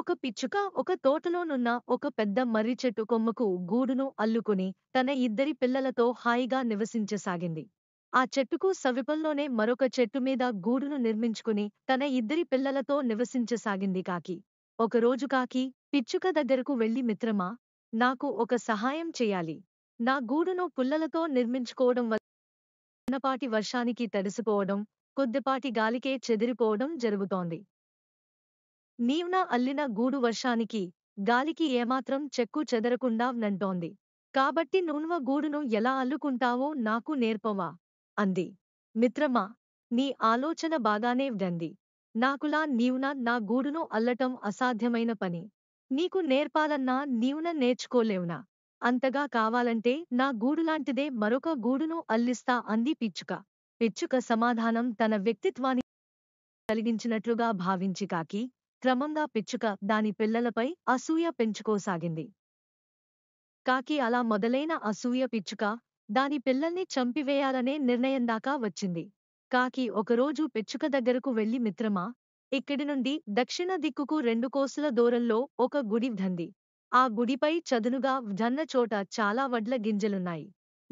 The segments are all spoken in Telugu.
ఒక పిచ్చుక ఒక తోటలోనున్న ఒక పెద్ద మర్రి చెట్టు కొమ్మకు గూడును అల్లుకుని తన ఇద్దరి పిల్లలతో హాయిగా నివసించసాగింది ఆ చెట్టుకు సవిపంలోనే మరొక చెట్టు మీద గూడును నిర్మించుకుని తన ఇద్దరి పిల్లలతో నివసించసాగింది కాకి ఒకరోజు కాకి పిచ్చుక దగ్గరకు వెళ్లి మిత్రమా నాకు ఒక సహాయం చేయాలి నా గూడును పుల్లలతో నిర్మించుకోవడం వల్ల చిన్నపాటి వర్షానికి తడిసిపోవడం కొద్దిపాటి గాలికే చెదిరిపోవడం జరుగుతోంది నీవ్నా అల్లిన గూడు వర్షానికి గాలికి ఏమాత్రం చెక్కు చెదరకుండావ్నంటోంది కాబట్టి నువ్వు గూడును ఎలా అల్లుకుంటావో నాకు నేర్పవా అంది మిత్రమా నీ ఆలోచన బాగానే వ్రంది నాకులా నీవున నా గూడును అల్లటం అసాధ్యమైన పని నీకు నేర్పాలన్నా నీవున నేర్చుకోలేవునా అంతగా కావాలంటే నా గూడులాంటిదే మరొక గూడును అల్లిస్తా అంది పిచ్చుక పిచ్చుక సమాధానం తన వ్యక్తిత్వాన్ని కలిగించినట్లుగా భావించి కాకి క్రమంగా పిచ్చుక దాని పిల్లలపై అసూయ పెంచుకోసాగింది కాకి అలా మొదలైన అసూయ పిచ్చుక దాని పిల్లల్ని చంపివేయాలనే నిర్ణయం దాకా వచ్చింది కాకి ఒకరోజు పిచ్చుక దగ్గరకు వెళ్లి మిత్రమా ఇక్కడి నుండి దక్షిణ దిక్కుకు రెండు కోసుల దూరంలో ఒక గుడి ధంది ఆ గుడిపై చదునుగా ధన్న చోట చాలా వడ్ల గింజలున్నాయి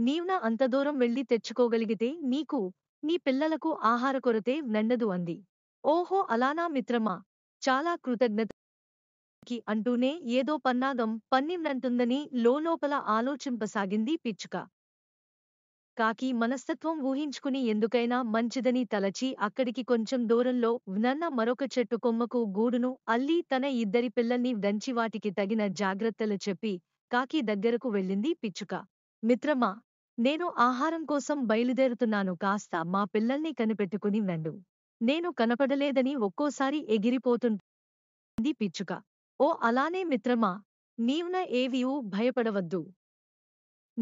నీవున అంత దూరం వెళ్లి తెచ్చుకోగలిగితే నీకు నీ పిల్లలకు ఆహార కొరతే నండదు అంది ఓహో అలానా మిత్రమా చాలా కృతజ్ఞత కి అంటూనే ఏదో పన్నాగం పన్నిందంటుందని లోలోపల ఆలోచింపసాగింది పిచ్చుక కాకి మనస్తత్వం ఊహించుకుని ఎందుకైనా మంచిదని తలచి అక్కడికి కొంచెం దూరంలో నన్న మరొక చెట్టు కొమ్మకు గూడును అల్లి తన ఇద్దరి పిల్లల్ని దంచి వాటికి తగిన జాగ్రత్తలు చెప్పి కాకి దగ్గరకు వెళ్ళింది పిచ్చుక మిత్రమా నేను ఆహారం కోసం బయలుదేరుతున్నాను కాస్త మా పిల్లల్ని కనిపెట్టుకుని నండు నేను కనపడలేదని ఒక్కోసారి ఎగిరిపోతుంది పిచ్చుక ఓ అలానే మిత్రమా నీవున ఏవియూ భయపడవద్దు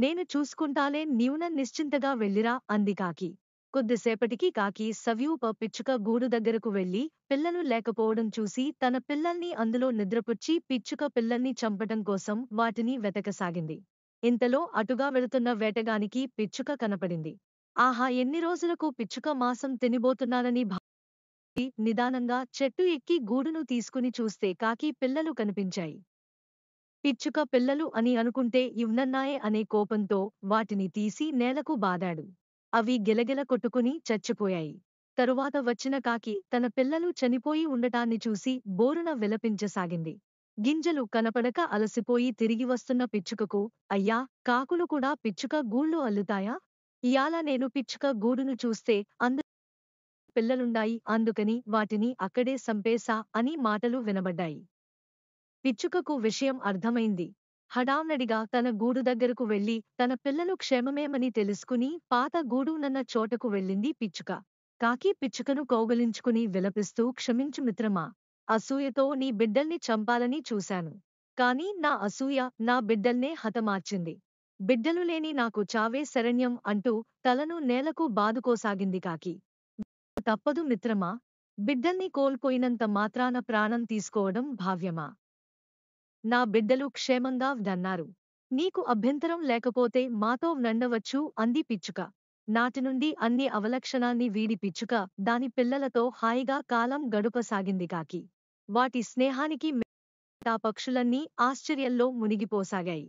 నేను చూసుకుంటాలే నీవున నిశ్చింతగా వెళ్ళిరా అంది కాకి కొద్దిసేపటికి కాకి సవ్యూప పిచ్చుక గూడు దగ్గరకు వెళ్లి పిల్లలు లేకపోవడం చూసి తన పిల్లల్ని అందులో నిద్రపుచ్చి పిచ్చుక పిల్లల్ని చంపటం కోసం వాటిని వెతకసాగింది ఇంతలో అటుగా వెళుతున్న వేటగానికి పిచ్చుక కనపడింది ఆహా ఎన్ని రోజులకు పిచ్చుక మాసం తినిబోతున్నానని నిదానంగా చెట్టు ఎక్కి గూడును తీసుకుని చూస్తే కాకి పిల్లలు కనిపించాయి పిచ్చుక పిల్లలు అని అనుకుంటే ఇవ్నన్నాయే అనే కోపంతో వాటిని తీసి నేలకు బాదాడు అవి గిలగిల కొట్టుకుని చచ్చిపోయాయి తరువాత వచ్చిన కాకి తన పిల్లలు చనిపోయి ఉండటాన్ని చూసి బోరున విలపించసాగింది గింజలు కనపడక అలసిపోయి తిరిగి వస్తున్న పిచ్చుకకు అయ్యా కాకులు కూడా పిచ్చుక గూళ్ళు అల్లుతాయా ఇయాల నేను పిచ్చుక గూడును చూస్తే అందు పిల్లలుండాయి అందుకని వాటిని అక్కడే సంపేశా అని మాటలు వినబడ్డాయి పిచ్చుకకు విషయం అర్థమైంది హడావునడిగా తన గూడు దగ్గరకు వెళ్లి తన పిల్లలు క్షేమమేమని తెలుసుకుని పాత గూడు నన్న చోటకు వెళ్ళింది పిచ్చుక కాకి పిచ్చుకను కౌగలించుకుని విలపిస్తూ క్షమించు మిత్రమా అసూయతో నీ బిడ్డల్ని చంపాలని చూశాను కాని నా అసూయ నా బిడ్డల్నే హతమార్చింది బిడ్డలు లేని నాకు చావే శరణ్యం అంటూ తలను నేలకు బాదుకోసాగింది కాకి తప్పదు మిత్రమా బిడ్డల్ని కోల్పోయినంత మాత్రాన ప్రాణం తీసుకోవడం భావ్యమా నా బిడ్డలు క్షేమంగా వన్నారు నీకు అభ్యంతరం లేకపోతే మాతో నండవచ్చు అంది పిచ్చుక నాటి నుండి అన్ని అవలక్షణాన్ని వీడి పిచ్చుక దాని పిల్లలతో హాయిగా కాలం గడుపసాగింది కాకి వాటి స్నేహానికి ఆ పక్షులన్నీ ఆశ్చర్యంలో మునిగిపోసాగాయి